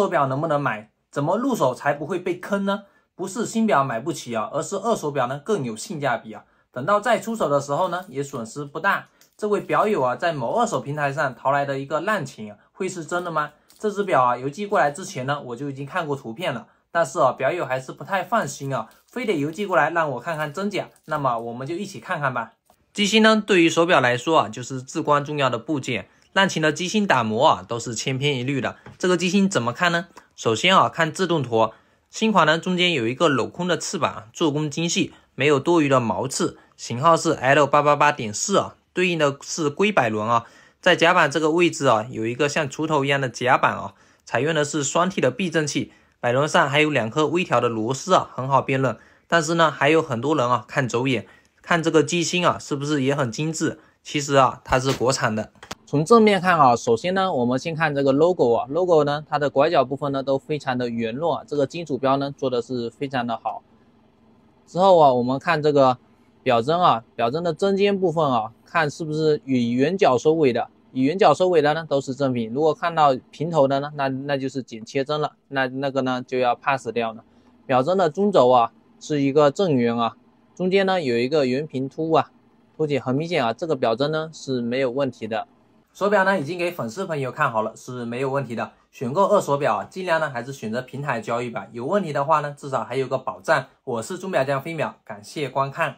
手表能不能买？怎么入手才不会被坑呢？不是新表买不起啊，而是二手表呢更有性价比啊。等到再出手的时候呢，也损失不大。这位表友啊，在某二手平台上淘来的一个烂啊，会是真的吗？这只表啊，邮寄过来之前呢，我就已经看过图片了，但是啊，表友还是不太放心啊，非得邮寄过来让我看看真假。那么我们就一起看看吧。机芯呢，对于手表来说啊，就是至关重要的部件。浪琴的机芯打磨啊，都是千篇一律的。这个机芯怎么看呢？首先啊，看自动陀，新款呢中间有一个镂空的翅膀，做工精细，没有多余的毛刺。型号是 L 八八八点四啊，对应的是硅百轮啊。在甲板这个位置啊，有一个像锄头一样的甲板啊，采用的是双 T 的避震器。摆轮上还有两颗微调的螺丝啊，很好辨认。但是呢，还有很多人啊看走眼，看这个机芯啊是不是也很精致？其实啊，它是国产的。从正面看啊，首先呢，我们先看这个 logo 啊，logo 呢，它的拐角部分呢都非常的圆润啊。这个金属标呢做的是非常的好。之后啊，我们看这个表针啊，表针的针尖部分啊，看是不是以圆角收尾的，以圆角收尾的呢都是正品。如果看到平头的呢，那那就是剪切针了，那那个呢就要 pass 掉了。表针的中轴啊是一个正圆啊，中间呢有一个圆平凸啊凸起，很明显啊，这个表针呢是没有问题的。手表呢，已经给粉丝朋友看好了，是没有问题的。选购二手表啊，尽量呢还是选择平台交易吧。有问题的话呢，至少还有个保障。我是钟表匠飞秒，感谢观看。